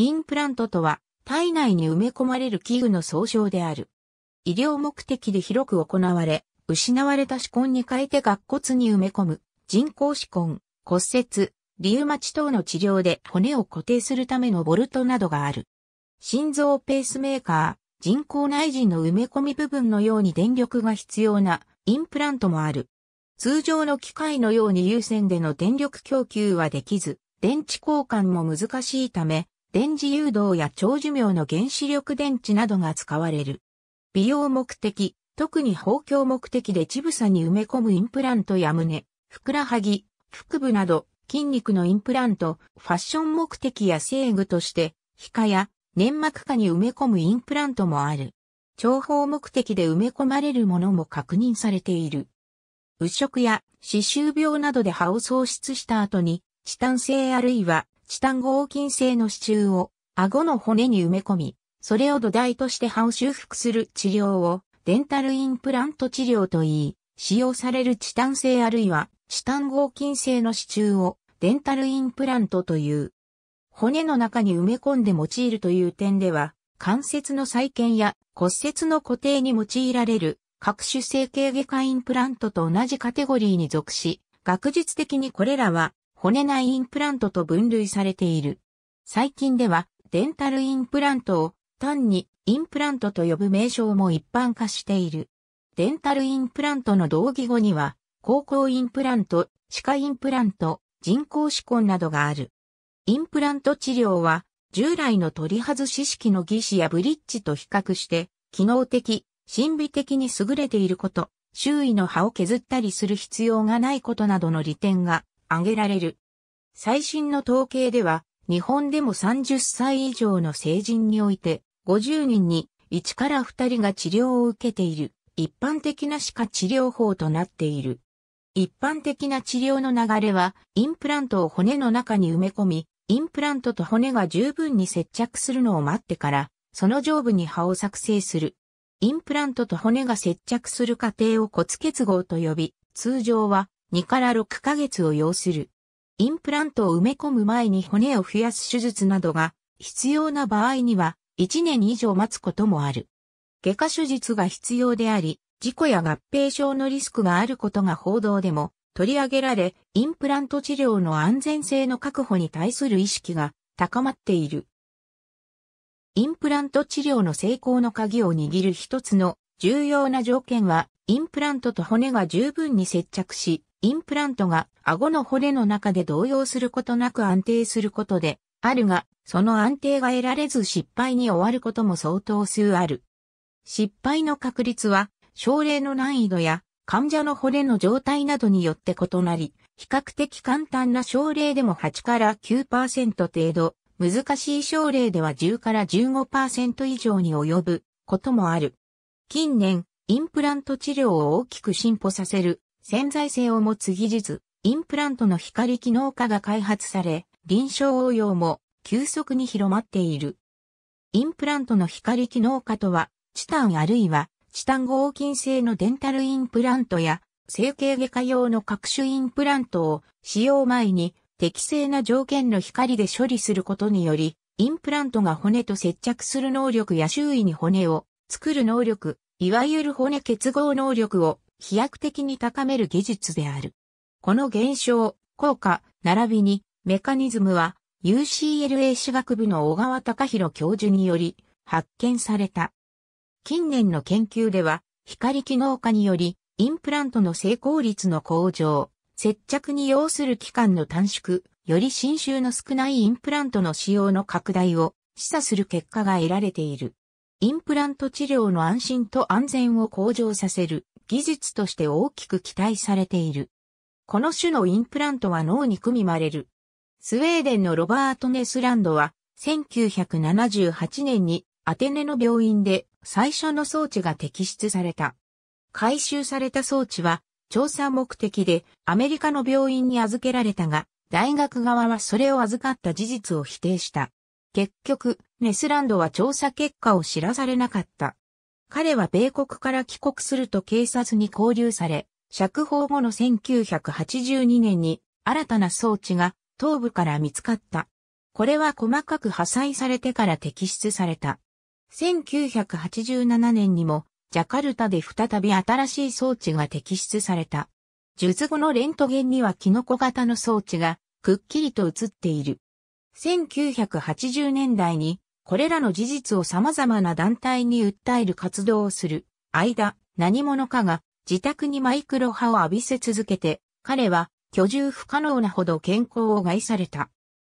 インプラントとは、体内に埋め込まれる器具の総称である。医療目的で広く行われ、失われた歯根に変えて顎骨に埋め込む、人工歯根、骨折、リウマチ等の治療で骨を固定するためのボルトなどがある。心臓ペースメーカー、人工内耳の埋め込み部分のように電力が必要なインプラントもある。通常の機械のように有線での電力供給はできず、電池交換も難しいため、電磁誘導や長寿命の原子力電池などが使われる。美容目的、特に包協目的で乳房に埋め込むインプラントや胸、ふくらはぎ、腹部など筋肉のインプラント、ファッション目的や制具として、皮下や粘膜下に埋め込むインプラントもある。重宝目的で埋め込まれるものも確認されている。右色や歯周病などで歯を喪失した後に、チタン製あるいはチタン合金製の支柱を顎の骨に埋め込み、それを土台として歯を修復する治療をデンタルインプラント治療といい、使用されるチタン製あるいはチタン合金製の支柱をデンタルインプラントという。骨の中に埋め込んで用いるという点では、関節の再建や骨折の固定に用いられる各種整形外科インプラントと同じカテゴリーに属し、学術的にこれらは骨内インプラントと分類されている。最近では、デンタルインプラントを単にインプラントと呼ぶ名称も一般化している。デンタルインプラントの同義語には、高校インプラント、歯科インプラント、人工歯根などがある。インプラント治療は、従来の取り外し式の技師やブリッジと比較して、機能的、心理的に優れていること、周囲の歯を削ったりする必要がないことなどの利点が挙げられる。最新の統計では、日本でも30歳以上の成人において、50人に1から2人が治療を受けている、一般的な歯科治療法となっている。一般的な治療の流れは、インプラントを骨の中に埋め込み、インプラントと骨が十分に接着するのを待ってから、その上部に歯を作成する。インプラントと骨が接着する過程を骨結合と呼び、通常は2から6ヶ月を要する。インプラントを埋め込む前に骨を増やす手術などが必要な場合には1年以上待つこともある。外科手術が必要であり、事故や合併症のリスクがあることが報道でも取り上げられ、インプラント治療の安全性の確保に対する意識が高まっている。インプラント治療の成功の鍵を握る一つの重要な条件は、インプラントと骨が十分に接着し、インプラントが顎の骨の中で動揺することなく安定することであるが、その安定が得られず失敗に終わることも相当数ある。失敗の確率は、症例の難易度や患者の骨の状態などによって異なり、比較的簡単な症例でも8から9%程度、難しい症例では10から15%以上に及ぶこともある。近年、インプラント治療を大きく進歩させる潜在性を持つ技術、インプラントの光機能化が開発され、臨床応用も急速に広まっている。インプラントの光機能化とは、チタンあるいはチタン合金製のデンタルインプラントや整形外科用の各種インプラントを使用前に適正な条件の光で処理することにより、インプラントが骨と接着する能力や周囲に骨を作る能力、いわゆる骨結合能力を飛躍的に高める技術である。この現象、効果、並びにメカニズムは UCLA 私学部の小川隆弘教授により発見された。近年の研究では光機能化によりインプラントの成功率の向上、接着に要する期間の短縮、より侵襲の少ないインプラントの使用の拡大を示唆する結果が得られている。インプラント治療の安心と安全を向上させる技術として大きく期待されている。この種のインプラントは脳に組みまれる。スウェーデンのロバート・ネスランドは1978年にアテネの病院で最初の装置が摘出された。回収された装置は調査目的でアメリカの病院に預けられたが、大学側はそれを預かった事実を否定した。結局、ネスランドは調査結果を知らされなかった。彼は米国から帰国すると警察に拘留され、釈放後の1982年に新たな装置が頭部から見つかった。これは細かく破砕されてから摘出された。1987年にもジャカルタで再び新しい装置が摘出された。術後のレントゲンにはキノコ型の装置がくっきりと映っている。1980年代にこれらの事実を様々な団体に訴える活動をする間、何者かが自宅にマイクロ波を浴びせ続けて、彼は居住不可能なほど健康を害された。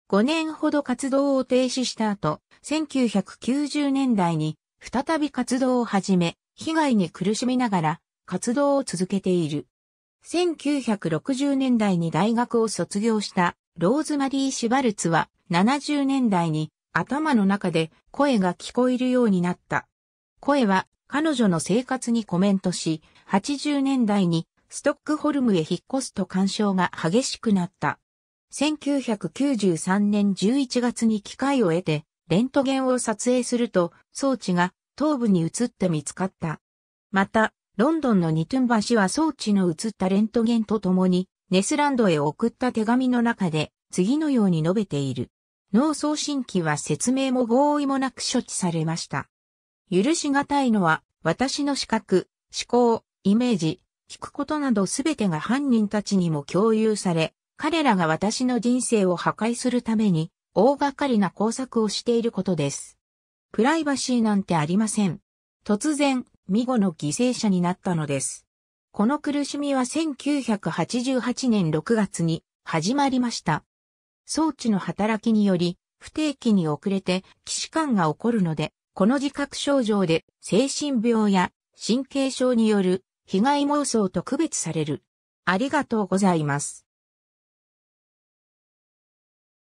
5年ほど活動を停止した後、1990年代に再び活動を始め、被害に苦しみながら活動を続けている。1960年代に大学を卒業したローズマリー・シュバルツは70年代に頭の中で声が聞こえるようになった。声は彼女の生活にコメントし、80年代にストックホルムへ引っ越すと干渉が激しくなった。1993年11月に機会を得て、レントゲンを撮影すると、装置が頭部に移って見つかった。また、ロンドンのニトゥンバは装置の移ったレントゲンと共に、ネスランドへ送った手紙の中で、次のように述べている。脳送信機は説明も合意もなく処置されました。許しがたいのは、私の視覚、思考、イメージ、聞くことなどすべてが犯人たちにも共有され、彼らが私の人生を破壊するために、大掛かりな工作をしていることです。プライバシーなんてありません。突然、見後の犠牲者になったのです。この苦しみは1988年6月に始まりました。装置の働きにより、不定期に遅れて、騎士感が起こるので、この自覚症状で、精神病や神経症による被害妄想と区別される。ありがとうございます。